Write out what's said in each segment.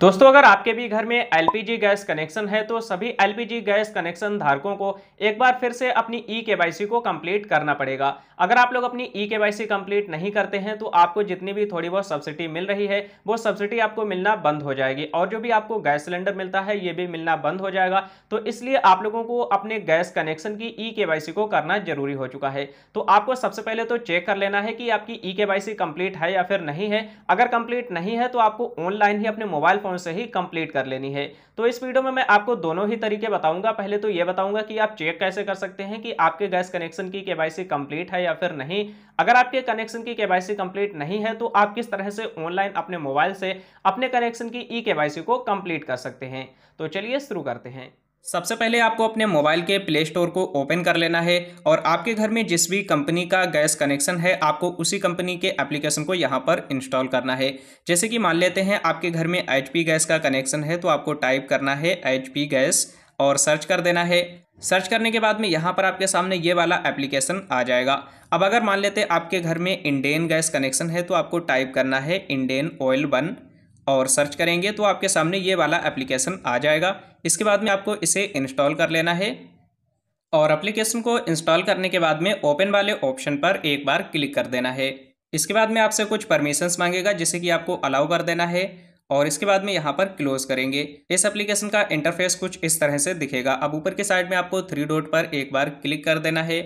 दोस्तों अगर आपके भी घर में एलपीजी गैस कनेक्शन है तो सभी एलपीजी गैस कनेक्शन धारकों को एक बार फिर से अपनी ई e के को कंप्लीट करना पड़ेगा अगर आप लोग अपनी ई के कंप्लीट नहीं करते हैं तो आपको जितनी भी थोड़ी बहुत सब्सिडी मिल रही है वो सब्सिडी आपको मिलना बंद हो जाएगी और जो भी आपको गैस सिलेंडर मिलता है ये भी मिलना बंद हो जाएगा तो इसलिए आप लोगों को अपने गैस कनेक्शन की ई e के को करना जरूरी हो चुका है तो आपको सबसे पहले तो चेक कर लेना है कि आपकी ई के कंप्लीट है या फिर नहीं है अगर कंप्लीट नहीं है तो आपको ऑनलाइन ही अपने मोबाइल फ़ोन से ही कंप्लीट कर लेनी है तो इस वीडियो में मैं आपको दोनों ही तरीके बताऊंगा पहले तो ये बताऊंगा कि आप चेक कैसे कर सकते हैं कि आपके गैस कनेक्शन की केवाईसी कंप्लीट है या फिर नहीं अगर आपके कनेक्शन की केवाईसी कंप्लीट नहीं है तो आप किस तरह से ऑनलाइन अपने मोबाइल से अपने कनेक्शन की ई केवाईसी को कंप्लीट कर सकते हैं तो चलिए शुरू करते हैं सबसे पहले आपको अपने मोबाइल के प्ले स्टोर को ओपन कर लेना है और आपके घर में जिस भी कंपनी का गैस कनेक्शन है आपको उसी कंपनी के एप्लीकेशन को यहाँ पर इंस्टॉल करना है जैसे कि मान लेते हैं आपके घर में एच गैस का कनेक्शन है तो आपको टाइप करना है एच गैस और सर्च कर देना है सर्च करने के बाद में यहाँ पर आपके सामने ये वाला एप्लीकेशन आ जाएगा अब अगर मान लेते आपके घर में इंडेन गैस कनेक्शन है तो आपको टाइप करना है इंडेन ऑयल वन और सर्च करेंगे तो आपके सामने ये वाला एप्लीकेशन आ जाएगा इसके बाद में आपको इसे इंस्टॉल कर लेना है और एप्लीकेशन को इंस्टॉल करने के बाद में ओपन वाले ऑप्शन पर एक बार क्लिक कर देना है इसके बाद में आपसे कुछ परमिशंस मांगेगा जिसे कि आपको अलाउ कर देना है और इसके बाद में यहाँ पर क्लोज करेंगे इस एप्लीकेशन का इंटरफेस कुछ इस तरह से दिखेगा अब ऊपर के साइड में आपको थ्री डॉट पर एक बार क्लिक कर देना है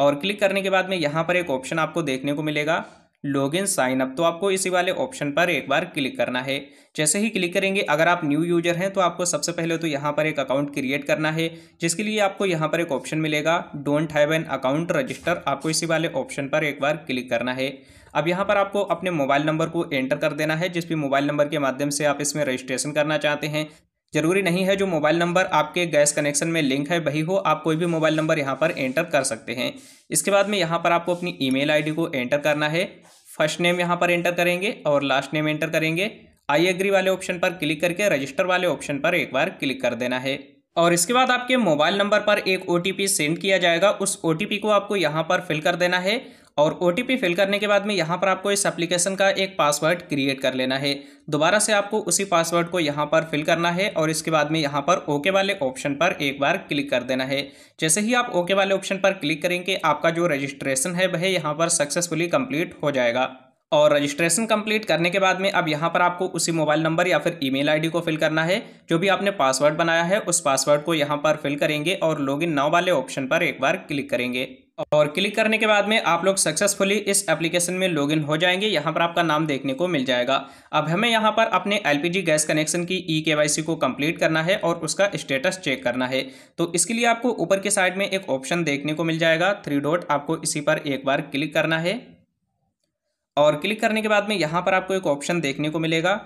और क्लिक करने के बाद में यहाँ पर एक ऑप्शन आपको देखने को मिलेगा लॉगिन साइन अप तो आपको इसी वाले ऑप्शन पर एक बार क्लिक करना है जैसे ही क्लिक करेंगे अगर आप न्यू यूजर हैं तो आपको सबसे पहले तो यहाँ पर एक अकाउंट क्रिएट करना है जिसके लिए आपको यहाँ पर एक ऑप्शन मिलेगा don't have an account register आपको इसी वाले ऑप्शन पर एक बार क्लिक करना है अब यहाँ पर आपको अपने मोबाइल नंबर को एंटर कर देना है जिस भी मोबाइल नंबर के माध्यम से आप इसमें रजिस्ट्रेशन करना चाहते हैं जरूरी नहीं है जो मोबाइल नंबर आपके गैस कनेक्शन में लिंक है वही हो आप कोई भी मोबाइल नंबर यहाँ पर एंटर कर सकते हैं इसके बाद में यहाँ पर आपको अपनी ई मेल को एंटर करना है फर्स्ट नेम यहाँ पर एंटर करेंगे और लास्ट नेम एंटर करेंगे आई एग्री वाले ऑप्शन पर क्लिक करके रजिस्टर वाले ऑप्शन पर एक बार क्लिक कर देना है और इसके बाद आपके मोबाइल नंबर पर एक ओ सेंड किया जाएगा उस ओ को आपको यहाँ पर फिल कर देना है और ओ फिल करने के बाद में यहाँ पर आपको इस एप्लीकेशन का एक पासवर्ड क्रिएट कर लेना है दोबारा से आपको उसी पासवर्ड को यहाँ पर फिल करना है और इसके बाद में यहाँ पर ओके वाले ऑप्शन पर एक बार क्लिक कर देना है जैसे ही आप ओके वाले ऑप्शन पर क्लिक करेंगे आपका जो रजिस्ट्रेशन है वह यहाँ पर सक्सेसफुली कम्प्लीट हो जाएगा और रजिस्ट्रेशन कंप्लीट करने के बाद में अब यहाँ पर आपको उसी मोबाइल नंबर या फिर ईमेल आईडी को फिल करना है जो भी आपने पासवर्ड बनाया है उस पासवर्ड को यहाँ पर फिल करेंगे और लॉगिन नाउ वाले ऑप्शन पर एक बार क्लिक करेंगे और क्लिक करने के बाद में आप लोग सक्सेसफुली इस एप्लीकेशन में लॉगिन हो जाएंगे यहाँ पर आपका नाम देखने को मिल जाएगा अब हमें यहाँ पर अपने एलपीजी गैस कनेक्शन की ई e सी को कंप्लीट करना है और उसका स्टेटस चेक करना है तो इसके लिए आपको ऊपर के साइड में एक ऑप्शन देखने को मिल जाएगा थ्री डॉट आपको इसी पर एक बार क्लिक करना है और क्लिक करने के बाद में यहाँ पर आपको एक ऑप्शन देखने को मिलेगा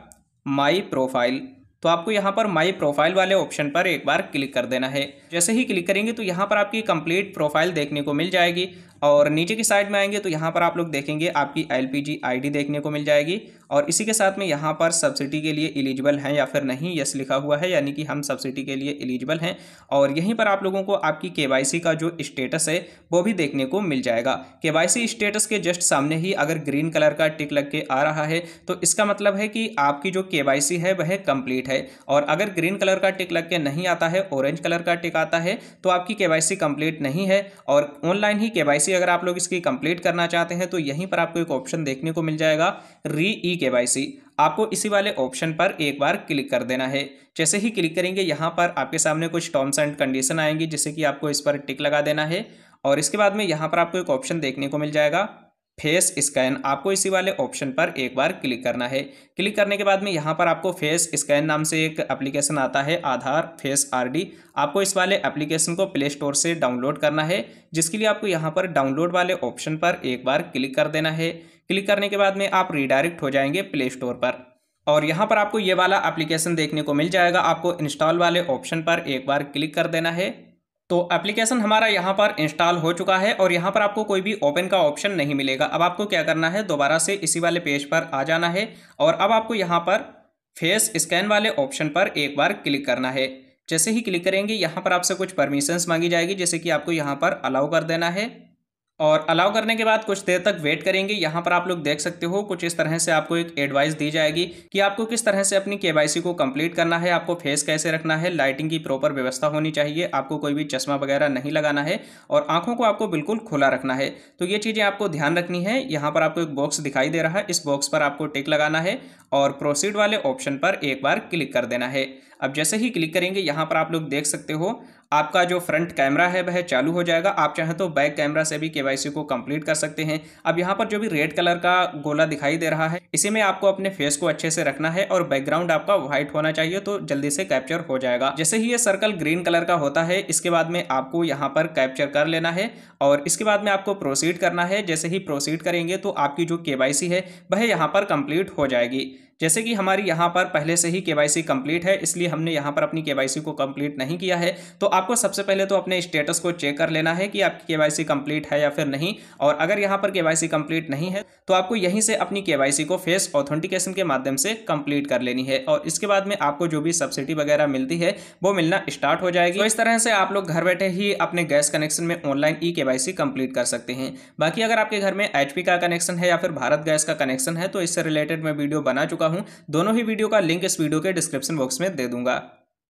माई प्रोफाइल तो आपको यहाँ पर माई प्रोफाइल वाले ऑप्शन पर एक बार क्लिक कर देना है जैसे ही क्लिक करेंगे तो यहाँ पर आपकी कंप्लीट प्रोफाइल देखने को मिल जाएगी और नीचे की साइड में आएंगे तो यहाँ पर आप लोग देखेंगे आपकी एल पी देखने को मिल जाएगी और इसी के साथ में यहाँ पर सब्सिडी के लिए एलिजिबल हैं या फिर नहीं यस लिखा हुआ है यानी कि हम सब्सिडी के लिए एलिजिबल हैं और यहीं पर आप लोगों को आपकी के का जो स्टेटस है वो भी देखने को मिल जाएगा के स्टेटस के जस्ट सामने ही अगर ग्रीन कलर का टिक लग के आ रहा है तो इसका मतलब है कि आपकी जो के है वह कम्प्लीट है और अगर ग्रीन कलर का टिक लग के नहीं आता है ऑरेंज कलर का टिक आता है तो आपकी के वाई नहीं है और ऑनलाइन ही के केवाईसी अगर आप लोग इसकी कंप्लीट करना चाहते हैं तो यहीं पर आपको एक ऑप्शन देखने को मिल जाएगा री ई के आपको इसी वाले ऑप्शन पर एक बार क्लिक कर देना है जैसे ही क्लिक करेंगे यहाँ पर आपके सामने कुछ टर्म्स एंड कंडीशन आएंगी जिससे कि आपको इस पर टिक लगा देना है और इसके बाद में यहाँ पर आपको एक ऑप्शन देखने को मिल जाएगा फेस स्कैन आपको इसी वाले ऑप्शन पर एक बार क्लिक करना है क्लिक करने के बाद में यहाँ पर आपको फेस स्कैन नाम से एक एप्लीकेशन आता है आधार फेस आरडी आपको इस वाले एप्लीकेशन को प्ले स्टोर से डाउनलोड करना है जिसके लिए आपको यहाँ पर डाउनलोड वाले ऑप्शन पर एक बार क्लिक कर देना है क्लिक करने के बाद में आप रिडायरेक्ट हो जाएंगे प्ले स्टोर पर और यहाँ पर आपको ये वाला एप्लीकेशन देखने को मिल जाएगा आपको इंस्टॉल वाले ऑप्शन पर एक बार क्लिक कर देना है तो एप्लीकेशन हमारा यहाँ पर इंस्टॉल हो चुका है और यहाँ पर आपको कोई भी ओपन का ऑप्शन नहीं मिलेगा अब आपको क्या करना है दोबारा से इसी वाले पेज पर आ जाना है और अब आपको यहाँ पर फेस स्कैन वाले ऑप्शन पर एक बार क्लिक करना है जैसे ही क्लिक करेंगे यहाँ पर आपसे कुछ परमिशंस मांगी जाएगी जैसे कि आपको यहाँ पर अलाउ कर देना है और अलाउ करने के बाद कुछ देर तक वेट करेंगे यहाँ पर आप लोग देख सकते हो कुछ इस तरह से आपको एक एडवाइस दी जाएगी कि आपको किस तरह से अपनी केवाईसी को कंप्लीट करना है आपको फेस कैसे रखना है लाइटिंग की प्रॉपर व्यवस्था होनी चाहिए आपको कोई भी चश्मा वगैरह नहीं लगाना है और आंखों को आपको बिल्कुल खुला रखना है तो ये चीज़ें आपको ध्यान रखनी है यहाँ पर आपको एक बॉक्स दिखाई दे रहा है इस बॉक्स पर आपको टिक लगाना है और प्रोसीड वाले ऑप्शन पर एक बार क्लिक कर देना है अब जैसे ही क्लिक करेंगे यहाँ पर आप लोग देख सकते हो आपका जो फ्रंट कैमरा है वह चालू हो जाएगा आप चाहें तो बैक कैमरा से भी केवाईसी को कंप्लीट कर सकते हैं अब यहाँ पर जो भी रेड कलर का गोला दिखाई दे रहा है इसी में आपको अपने फेस को अच्छे से रखना है और बैकग्राउंड आपका व्हाइट होना चाहिए तो जल्दी से कैप्चर हो जाएगा जैसे ही ये सर्कल ग्रीन कलर का होता है इसके बाद में आपको यहाँ पर कैप्चर कर लेना है और इसके बाद में आपको प्रोसीड करना है जैसे ही प्रोसीड करेंगे तो आपकी जो के है वह यहाँ पर कम्प्लीट हो जाएगी जैसे कि हमारी यहाँ पर पहले से ही केवाईसी कंप्लीट है इसलिए हमने यहाँ पर अपनी केवाईसी को कंप्लीट नहीं किया है तो आपको सबसे पहले तो अपने स्टेटस को चेक कर लेना है कि आपकी केवाईसी कंप्लीट है या फिर नहीं और अगर यहाँ पर केवाईसी कंप्लीट नहीं है तो आपको यहीं से अपनी केवाईसी को फेस ऑथेंटिकेशन के माध्यम से कंप्लीट कर लेनी है और इसके बाद में आपको जो भी सब्सिडी वगैरह मिलती है वो मिलना स्टार्ट हो जाएगी तो इस तरह से आप लोग घर बैठे ही अपने गैस कनेक्शन में ऑनलाइन ई केवाईसी कंप्लीट कर सकते हैं बाकी अगर आपके घर में एचपी का कनेक्शन है या फिर भारत गैस का कनेक्शन है तो इससे रिलेटेड मैं वीडियो बना चुका हूँ दोनों ही वीडियो का लिंक इस वीडियो के डिस्क्रिप्शन बॉक्स में दे दूंगा